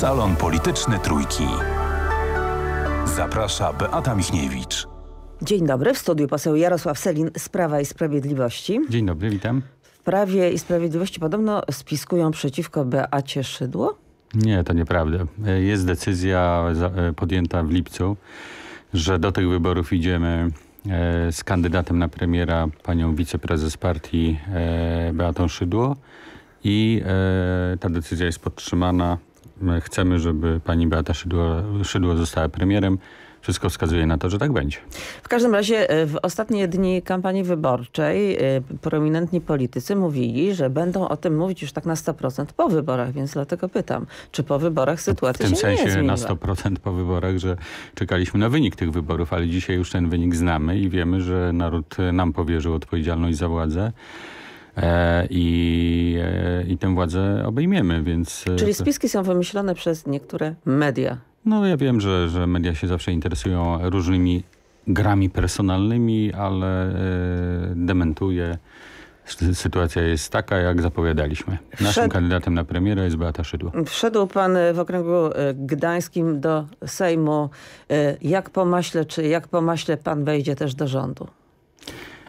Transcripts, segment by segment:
Salon Polityczny Trójki. Zaprasza Beata Michniewicz. Dzień dobry. W studiu poseł Jarosław Selin z Prawa i Sprawiedliwości. Dzień dobry, witam. W Prawie i Sprawiedliwości podobno spiskują przeciwko Beacie Szydło? Nie, to nieprawda. Jest decyzja e, podjęta w lipcu, że do tych wyborów idziemy e, z kandydatem na premiera, panią wiceprezes partii e, Beatą Szydło i ta decyzja jest podtrzymana My chcemy, żeby pani Beata Szydło, Szydło została premierem. Wszystko wskazuje na to, że tak będzie. W każdym razie e, w ostatnie dni kampanii wyborczej e, prominentni politycy mówili, że będą o tym mówić już tak na 100% po wyborach, więc dlatego pytam, czy po wyborach no, sytuacja się nie zmieniła? W tym sensie na 100% po wyborach, że czekaliśmy na wynik tych wyborów, ale dzisiaj już ten wynik znamy i wiemy, że naród nam powierzył odpowiedzialność za władzę. E, i, e, i tę władzę obejmiemy. Więc e, Czyli spiski są wymyślone przez niektóre media. No ja wiem, że, że media się zawsze interesują różnymi grami personalnymi, ale dementuję sytuacja jest taka, jak zapowiadaliśmy. Naszym Wszedł... kandydatem na premiera jest Beata Szydło. Wszedł pan w okręgu gdańskim do Sejmu. Jak po maśle, czy jak po maśle pan wejdzie też do rządu?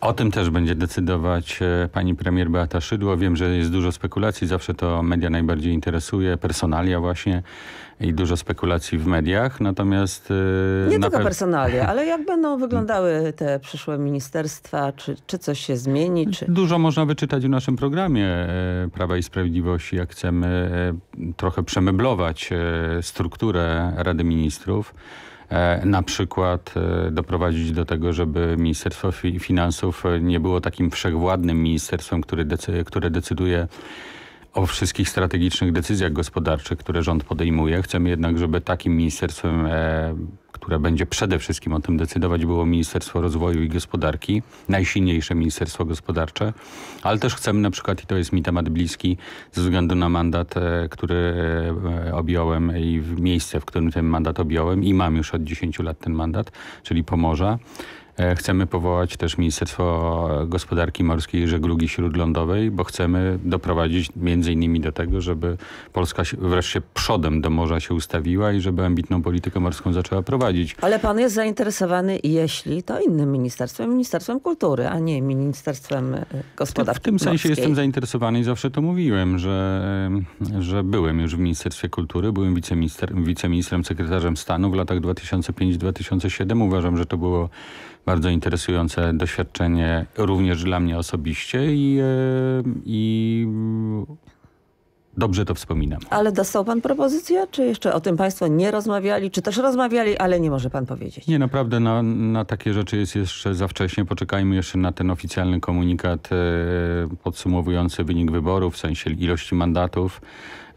O tym też będzie decydować e, pani premier Beata Szydło. Wiem, że jest dużo spekulacji, zawsze to media najbardziej interesuje, personalia właśnie i dużo spekulacji w mediach, natomiast... E, Nie tylko personalia, ale jak będą wyglądały te przyszłe ministerstwa, czy, czy coś się zmieni? Czy... Dużo można wyczytać w naszym programie e, Prawa i Sprawiedliwości, jak chcemy trochę przemeblować strukturę Rady Ministrów E, na przykład e, doprowadzić do tego, żeby Ministerstwo Finansów e, nie było takim wszechwładnym ministerstwem, które, decy które decyduje o wszystkich strategicznych decyzjach gospodarczych, które rząd podejmuje. Chcemy jednak, żeby takim ministerstwem która będzie przede wszystkim o tym decydować, było Ministerstwo Rozwoju i Gospodarki, najsilniejsze ministerstwo gospodarcze, ale też chcemy na przykład, i to jest mi temat bliski, ze względu na mandat, e, który e, objąłem i miejsce, w którym ten mandat objąłem i mam już od 10 lat ten mandat, czyli Pomorza, E, chcemy powołać też Ministerstwo Gospodarki Morskiej i Żeglugi Śródlądowej, bo chcemy doprowadzić między innymi do tego, żeby Polska wreszcie przodem do morza się ustawiła i żeby ambitną politykę morską zaczęła prowadzić. Ale pan jest zainteresowany, jeśli to innym ministerstwem, Ministerstwem Kultury, a nie Ministerstwem e, Gospodarki morskiej. W tym sensie morskiej. jestem zainteresowany i zawsze to mówiłem, że, że byłem już w Ministerstwie Kultury, byłem wiceminister, wiceministrem, sekretarzem stanu w latach 2005-2007. Uważam, że to było bardzo interesujące doświadczenie również dla mnie osobiście i, e, i dobrze to wspominam. Ale dostał pan propozycję, czy jeszcze o tym państwo nie rozmawiali, czy też rozmawiali, ale nie może pan powiedzieć? Nie, naprawdę na, na takie rzeczy jest jeszcze za wcześnie. Poczekajmy jeszcze na ten oficjalny komunikat e, podsumowujący wynik wyborów, w sensie ilości mandatów.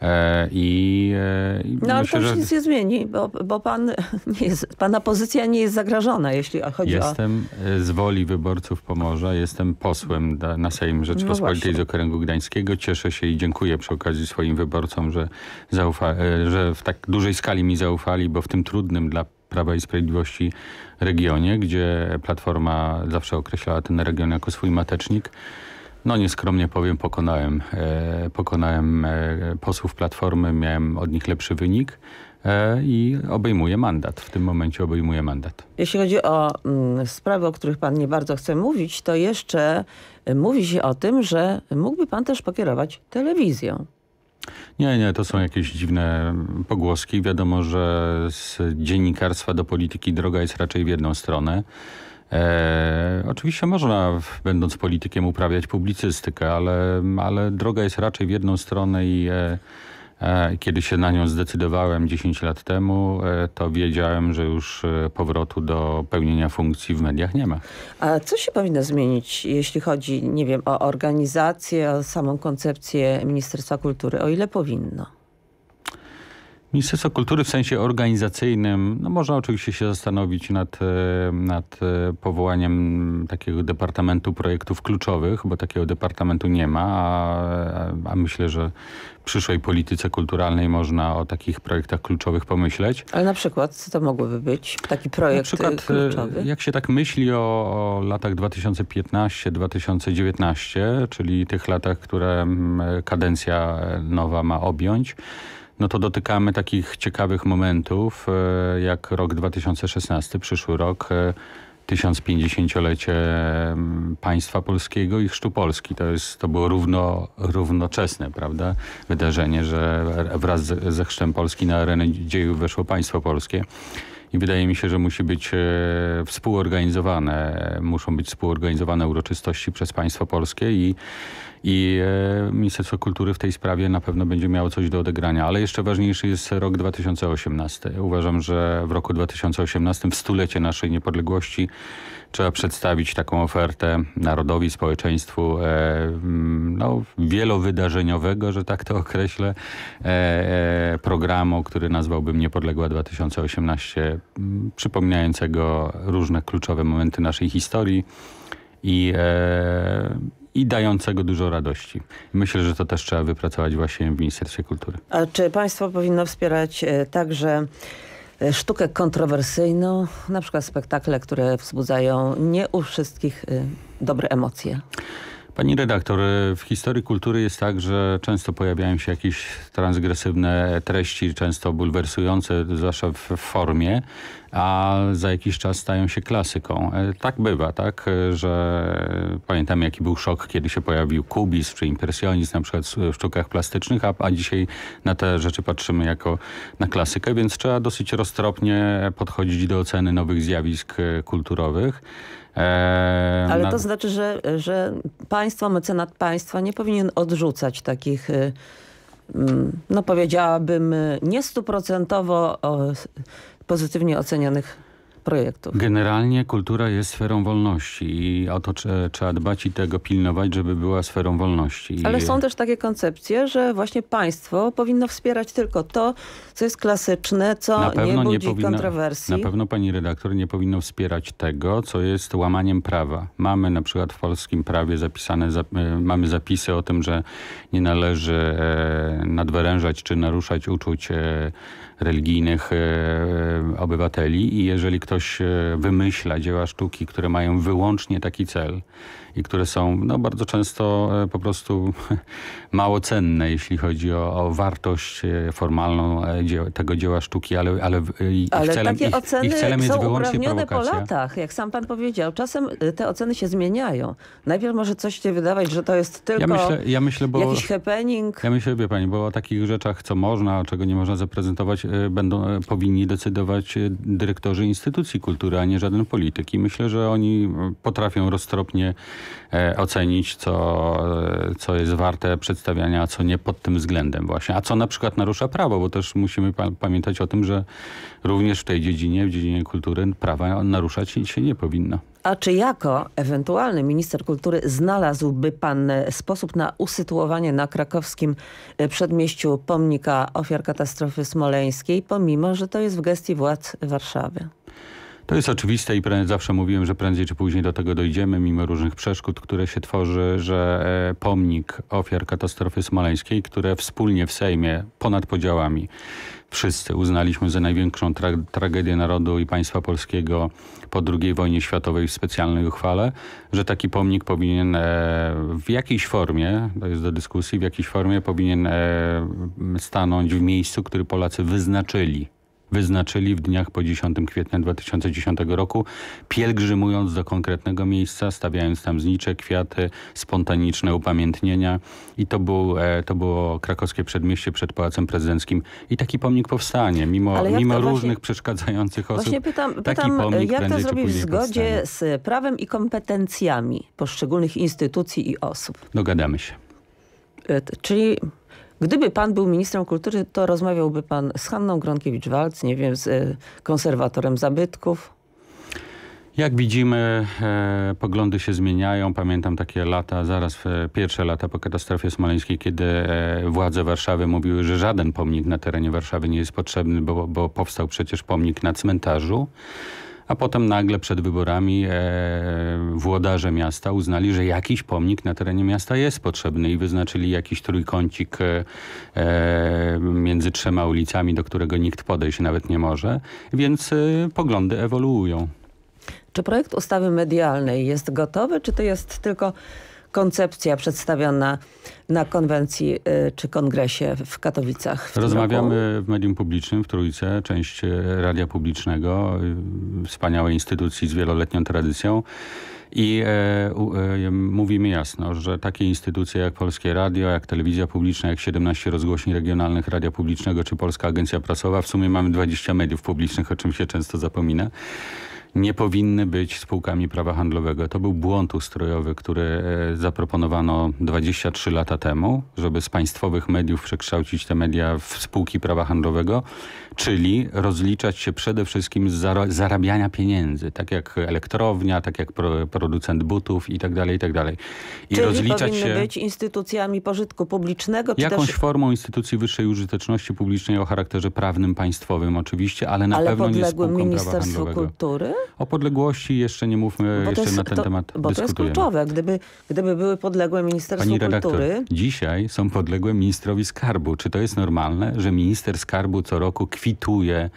E, I, e, i no ale to już że... nic nie zmieni, bo, bo pan jest, pana pozycja nie jest zagrażona, jeśli chodzi jestem o... Jestem e, z woli wyborców Pomorza, jestem posłem na Sejm Rzeczpospolitej no z Okręgu Gdańskiego. Cieszę się i dziękuję przy okazji swoim wyborcom, że, zaufa, że w tak dużej skali mi zaufali, bo w tym trudnym dla Prawa i Sprawiedliwości regionie, gdzie Platforma zawsze określała ten region jako swój matecznik, no nieskromnie powiem, pokonałem, e, pokonałem e, posłów Platformy, miałem od nich lepszy wynik e, i obejmuje mandat. W tym momencie obejmuje mandat. Jeśli chodzi o mm, sprawy, o których pan nie bardzo chce mówić, to jeszcze mówi się o tym, że mógłby pan też pokierować telewizją. Nie, nie, to są jakieś dziwne pogłoski. Wiadomo, że z dziennikarstwa do polityki droga jest raczej w jedną stronę. Oczywiście można, będąc politykiem, uprawiać publicystykę, ale, ale droga jest raczej w jedną stronę i e, e, kiedy się na nią zdecydowałem 10 lat temu, e, to wiedziałem, że już e, powrotu do pełnienia funkcji w mediach nie ma. A co się powinno zmienić, jeśli chodzi, nie wiem, o organizację, o samą koncepcję Ministerstwa Kultury? O ile powinno? Ministerstwo Kultury w sensie organizacyjnym, no można oczywiście się zastanowić nad, e, nad e, powołaniem takiego departamentu projektów kluczowych, bo takiego departamentu nie ma, a, a myślę, że w przyszłej polityce kulturalnej można o takich projektach kluczowych pomyśleć. Ale na przykład co to mogłoby być? Taki projekt na e, przykład, kluczowy? Jak się tak myśli o, o latach 2015-2019, czyli tych latach, które mm, kadencja nowa ma objąć, no to dotykamy takich ciekawych momentów, e, jak rok 2016, przyszły rok, 1050-lecie e, mm, państwa polskiego i chrztu Polski. To, jest, to było równo, równoczesne prawda, wydarzenie, że wraz ze chrztem Polski na arenę dziejów weszło państwo polskie. I wydaje mi się, że musi być e, współorganizowane, muszą być współorganizowane uroczystości przez państwo polskie i i e, Ministerstwo Kultury w tej sprawie na pewno będzie miało coś do odegrania. Ale jeszcze ważniejszy jest rok 2018. Uważam, że w roku 2018, w stulecie naszej niepodległości, trzeba przedstawić taką ofertę narodowi, społeczeństwu e, no, wielowydarzeniowego, że tak to określę, e, programu, który nazwałbym Niepodległa 2018, przypominającego różne kluczowe momenty naszej historii i e, i dającego dużo radości. Myślę, że to też trzeba wypracować właśnie w Ministerstwie Kultury. A czy państwo powinno wspierać e, także e, sztukę kontrowersyjną, na przykład spektakle, które wzbudzają nie u wszystkich e, dobre emocje? Pani redaktor, y, w historii kultury jest tak, że często pojawiają się jakieś transgresywne treści, często bulwersujące, zwłaszcza w formie, a za jakiś czas stają się klasyką. E, tak bywa, tak, e, że pamiętam jaki był szok, kiedy się pojawił kubizm czy impresjonizm na przykład w sztukach plastycznych, a, a dzisiaj na te rzeczy patrzymy jako na klasykę, więc trzeba dosyć roztropnie podchodzić do oceny nowych zjawisk e, kulturowych. Ale to znaczy, że, że państwo, mecenat państwa nie powinien odrzucać takich y, mm, no powiedziałabym, y, nie stuprocentowo pozytywnie ocenionych projektów. Generalnie kultura jest sferą wolności i o to trzeba, dbać i tego pilnować, żeby była sferą wolności. Ale są też takie koncepcje, że właśnie państwo powinno wspierać tylko to, co jest klasyczne, co nie budzi nie powinno, kontrowersji. Na pewno pani redaktor nie powinno wspierać tego, co jest łamaniem prawa. Mamy na przykład w polskim prawie zapisane, e, mamy zapisy o tym, że nie należy e, nadwyrężać czy naruszać uczuć e, religijnych e, obywateli i jeżeli ktoś e, wymyśla dzieła sztuki, które mają wyłącznie taki cel i które są no, bardzo często e, po prostu mało cenne, jeśli chodzi o, o wartość e, formalną e, tego dzieła sztuki, ale, ale, ich, ale celem, takie ich, oceny ich celem jest są wyłącznie po latach, jak sam pan powiedział. Czasem te oceny się zmieniają. Najpierw może coś się wydawać, że to jest tylko ja myślę, ja myślę, bo, jakiś happening. Ja myślę, wie pani, bo o takich rzeczach, co można, a czego nie można zaprezentować, będą, powinni decydować dyrektorzy instytucji kultury, a nie żaden polityk. I myślę, że oni potrafią roztropnie E, ocenić, co, e, co jest warte przedstawiania, a co nie pod tym względem właśnie. A co na przykład narusza prawo, bo też musimy pa pamiętać o tym, że również w tej dziedzinie, w dziedzinie kultury prawa naruszać się nie powinno. A czy jako ewentualny minister kultury znalazłby pan e, sposób na usytuowanie na krakowskim przedmieściu pomnika ofiar katastrofy smoleńskiej, pomimo, że to jest w gestii władz Warszawy? To jest oczywiste i zawsze mówiłem, że prędzej czy później do tego dojdziemy, mimo różnych przeszkód, które się tworzy, że e, pomnik ofiar katastrofy smoleńskiej, które wspólnie w Sejmie, ponad podziałami, wszyscy uznaliśmy za największą tra tragedię narodu i państwa polskiego po II wojnie światowej w specjalnej uchwale, że taki pomnik powinien e, w jakiejś formie, to jest do dyskusji, w jakiejś formie powinien e, stanąć w miejscu, który Polacy wyznaczyli wyznaczyli w dniach po 10 kwietnia 2010 roku, pielgrzymując do konkretnego miejsca, stawiając tam znicze, kwiaty, spontaniczne upamiętnienia. I to, był, e, to było krakowskie przedmieście przed Pałacem Prezydenckim. I taki pomnik powstanie, mimo, mimo różnych właśnie, przeszkadzających osób. Właśnie pytam, pytam e, jak to zrobić w zgodzie powstanie. z prawem i kompetencjami poszczególnych instytucji i osób? Dogadamy się. E, czyli Gdyby pan był ministrem kultury, to rozmawiałby pan z Hanną Gronkiewicz-Walc, nie wiem, z e, konserwatorem zabytków? Jak widzimy, e, poglądy się zmieniają. Pamiętam takie lata, zaraz e, pierwsze lata po katastrofie smoleńskiej, kiedy e, władze Warszawy mówiły, że żaden pomnik na terenie Warszawy nie jest potrzebny, bo, bo powstał przecież pomnik na cmentarzu a potem nagle przed wyborami e, włodarze miasta uznali, że jakiś pomnik na terenie miasta jest potrzebny i wyznaczyli jakiś trójkącik e, e, między trzema ulicami, do którego nikt podejść nawet nie może, więc e, poglądy ewoluują. Czy projekt ustawy medialnej jest gotowy, czy to jest tylko koncepcja przedstawiona na konwencji y, czy kongresie w Katowicach. W Rozmawiamy w medium publicznym w Trójce, część y, Radia Publicznego, y, wspaniałej instytucji z wieloletnią tradycją. I e, e, mówimy jasno, że takie instytucje jak Polskie Radio, jak Telewizja Publiczna, jak 17 rozgłośni regionalnych Radia Publicznego czy Polska Agencja Prasowa, w sumie mamy 20 mediów publicznych, o czym się często zapomina, nie powinny być spółkami prawa handlowego. To był błąd ustrojowy, który e, zaproponowano 23 lata temu, żeby z państwowych mediów przekształcić te media w spółki prawa handlowego, czyli rozliczać się przede wszystkim z zarabiania pieniędzy, tak jak elektrownia, tak jak producent butów itd. Tak tak dalej I czyli rozliczać się być instytucjami pożytku publicznego? Czy jakąś też... formą instytucji wyższej użyteczności publicznej o charakterze prawnym, państwowym oczywiście, ale na ale pewno nie spółką prawa handlowego. Kultury? O podległości jeszcze nie mówmy, jeszcze jest, na ten to, temat Bo to jest kluczowe. Gdyby, gdyby były podległe ministerstwu Pani redaktor, Kultury... dzisiaj są podległe ministrowi skarbu. Czy to jest normalne, że minister skarbu co roku kwituje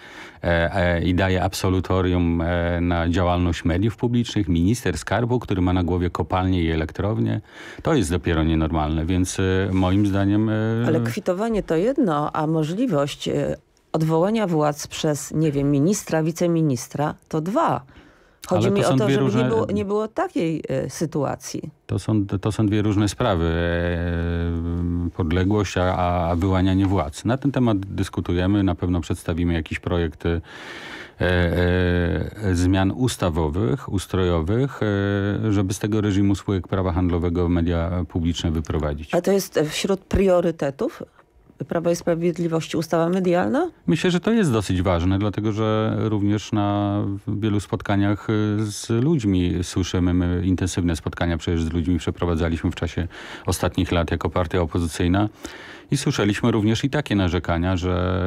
e, e, i daje absolutorium e, na działalność mediów publicznych? Minister skarbu, który ma na głowie kopalnie i elektrownie? To jest dopiero nienormalne, więc e, moim zdaniem... E, Ale kwitowanie to jedno, a możliwość e, odwołania władz przez, nie wiem, ministra, wiceministra, to dwa. Chodzi mi o to, żeby różne... nie, było, nie było takiej e, sytuacji. To są, to są dwie różne sprawy. E, podległość, a, a wyłanianie władz. Na ten temat dyskutujemy. Na pewno przedstawimy jakiś projekt e, e, e zmian ustawowych, ustrojowych, e, żeby z tego reżimu spółek prawa handlowego media publiczne wyprowadzić. A to jest wśród priorytetów Prawa i Sprawiedliwości ustawa medialna? Myślę, że to jest dosyć ważne, dlatego że również na wielu spotkaniach y, z ludźmi słyszymy, my intensywne spotkania przecież z ludźmi przeprowadzaliśmy w czasie ostatnich lat jako partia opozycyjna, i słyszeliśmy również i takie narzekania, że,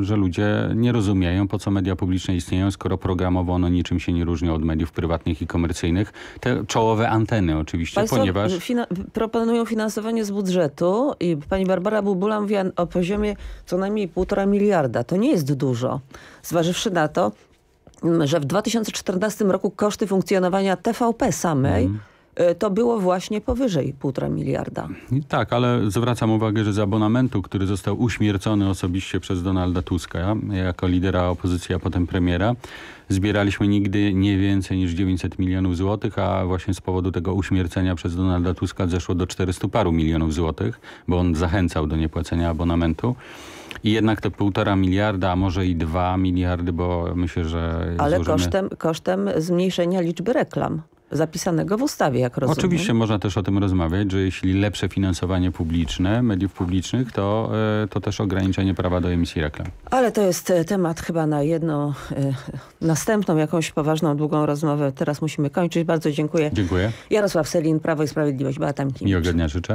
że ludzie nie rozumieją, po co media publiczne istnieją, skoro programowo one niczym się nie różnią od mediów prywatnych i komercyjnych. Te czołowe anteny oczywiście, Państwo ponieważ... Fina proponują finansowanie z budżetu i pani Barbara Bubula mówiła o poziomie co najmniej półtora miliarda. To nie jest dużo. Zważywszy na to, że w 2014 roku koszty funkcjonowania TVP samej mm E, to było właśnie powyżej 1,5 miliarda. Tak, ale zwracam uwagę, że z abonamentu, który został uśmiercony osobiście przez Donalda Tuska, jako lidera opozycji, a potem premiera, zbieraliśmy nigdy nie więcej niż 900 milionów złotych, a właśnie z powodu tego uśmiercenia przez Donalda Tuska zeszło do 400 paru milionów złotych, bo on zachęcał do niepłacenia abonamentu. I jednak te półtora miliarda, a może i dwa miliardy, bo myślę, że... Ale złożymy... kosztem, kosztem zmniejszenia liczby reklam zapisanego w ustawie, jak rozumiem. Oczywiście można też o tym rozmawiać, że jeśli lepsze finansowanie publiczne, mediów publicznych, to, e, to też ograniczenie prawa do emisji reklam. Ale to jest e, temat chyba na jedną, e, następną jakąś poważną, długą rozmowę. Teraz musimy kończyć. Bardzo dziękuję. Dziękuję. Jarosław Selin, Prawo i Sprawiedliwość, Beata Mikiewicz. Miłego dnia życzę.